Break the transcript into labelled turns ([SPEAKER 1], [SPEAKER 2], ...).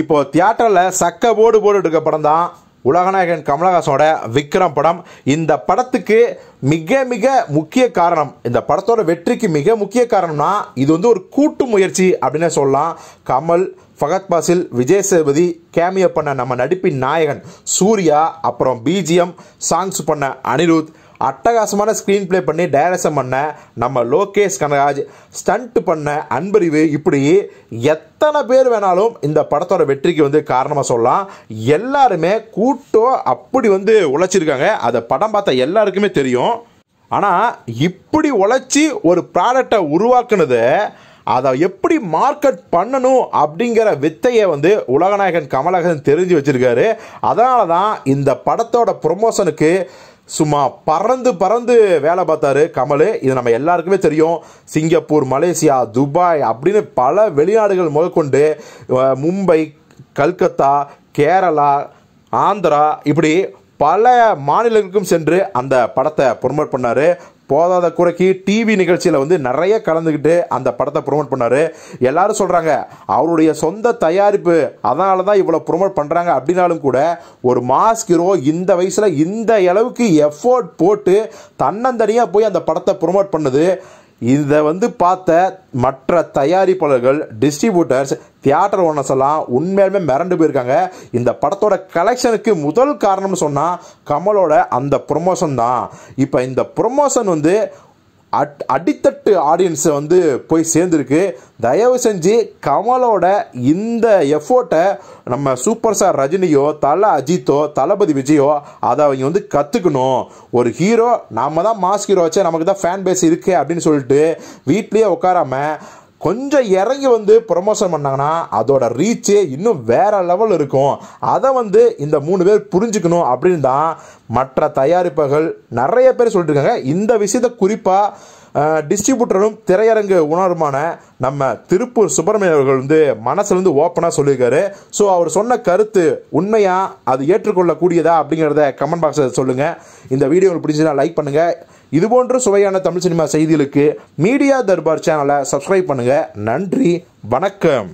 [SPEAKER 1] இப்போ தியேட்டரில் சக்க போர்டு போர்டு எடுக்க படம் தான் உலகநாயகன் கமலஹாசனோட விக்ரம் படம் இந்த படத்துக்கு மிக மிக முக்கிய காரணம் இந்த படத்தோட வெற்றிக்கு மிக முக்கிய காரணம்னா இது வந்து ஒரு கூட்டு முயற்சி அப்படின்னு சொல்லலாம் கமல் ஃபகத் பாசில் விஜய் சேதுபதி கேமியோ பண்ண நம்ம நடிப்பின் நாயகன் சூர்யா அப்புறம் பிஜிஎம் சாங்ஸ் பண்ண அனிருத் அட்டகாசமான ஸ்க்ரீன் ப்ளே பண்ணி டைரக்ஷன் பண்ண நம்ம லோகேஷ் கனராஜ் ஸ்டண்ட் பண்ண அன்பறிவு இப்படி எத்தனை பேர் வேணாலும் இந்த படத்தோட வெற்றிக்கு வந்து காரணமாக சொல்லலாம் எல்லாருமே கூட்டம் அப்படி வந்து உழைச்சிருக்காங்க அதை படம் பார்த்த எல்லாருக்குமே தெரியும் ஆனால் இப்படி உழைச்சி ஒரு ப்ராடக்டை உருவாக்குனது அதை எப்படி மார்க்கெட் பண்ணணும் அப்படிங்கிற வித்தையை வந்து உலகநாயகன் கமலஹாசன் தெரிஞ்சு வச்சுருக்காரு அதனால தான் இந்த படத்தோட ப்ரொமோஷனுக்கு சும்மா பறந்து பறந்து வேலை பார்த்தாரு கமல் இது நம்ம எல்லாருக்குமே தெரியும் சிங்கப்பூர் மலேசியா துபாய் அப்படின்னு பல வெளிநாடுகள் முதற்கொண்டு மும்பை கல்கத்தா கேரளா ஆந்திரா இப்படி பல மாநிலங்களுக்கும் சென்று அந்த படத்தை ப்ரொமோட் பண்ணார் போதாத குறைக்கு டிவி நிகழ்ச்சியில் வந்து நிறைய கலந்துக்கிட்டு அந்த படத்தை ப்ரொமோட் பண்ணார் எல்லாரும் சொல்கிறாங்க அவருடைய சொந்த தயாரிப்பு அதனால தான் இவ்வளோ ப்ரொமோட் பண்ணுறாங்க அப்படின்னாலும் கூட ஒரு மாஸ்கிரோ ஹீரோ இந்த வயசில் இந்த அளவுக்கு எஃபோர்ட் போட்டு தன்னந்தனியாக போய் அந்த படத்தை ப்ரொமோட் பண்ணுது இதை வந்து பார்த்த மற்ற தயாரிப்பாளர்கள் டிஸ்ட்ரிபியூட்டர்ஸ் தியேட்டர் ஓனர்ஸ் எல்லாம் உண்மையாலுமே மிரண்டு போயிருக்காங்க இந்த படத்தோட கலெக்ஷனுக்கு முதல் காரணம்னு சொன்னால் கமலோட அந்த ப்ரொமோஷன் தான் இப்போ இந்த ப்ரொமோஷன் வந்து அட் அடித்தட்டு ஆடியன்ஸை வந்து போய் சேர்ந்துருக்கு தயவு செஞ்சு கமலோட இந்த எஃபோர்ட்டை நம்ம சூப்பர் ஸ்டார் ரஜினியோ தலை அஜித்தோ தளபதி விஜயோ அதை அவங்க வந்து கற்றுக்கணும் ஒரு ஹீரோ நம்ம தான் மாஸ் ஹீரோ வச்சு நமக்கு தான் ஃபேன் பேஸ் இருக்குது அப்படின்னு சொல்லிட்டு வீட்லேயே உட்காராமல் கொஞ்சம் இறங்கி வந்து ப்ரொமோஷன் பண்ணாங்கன்னா அதோட ரீச்சே இன்னும் வேறு லெவல் இருக்கும் அதை வந்து இந்த மூணு பேர் புரிஞ்சுக்கணும் அப்படின்னு தான் மற்ற தயாரிப்புகள் நிறைய பேர் இருக்காங்க இந்த விஷயத்தை குறிப்பாக டிஸ்ட்ரிபியூட்டரும் திரையரங்கு உணர்வுமான நம்ம திருப்பூர் சுப்பிரமணியன் அவர்கள் வந்து மனசுலேருந்து ஓப்பனாக சொல்லியிருக்காரு ஸோ அவர் சொன்ன கருத்து உண்மையாக அது ஏற்றுக்கொள்ளக்கூடியதா அப்படிங்கிறத கமெண்ட் பாக்ஸில் சொல்லுங்கள் இந்த வீடியோ பிடிச்சதுனா லைக் பண்ணுங்கள் இதுபோன்ற சுவையான தமிழ் சினிமா செய்திகளுக்கு மீடியா தர்பார் சேனலை சப்ஸ்கிரைப் பண்ணுங்கள் நன்றி வணக்கம்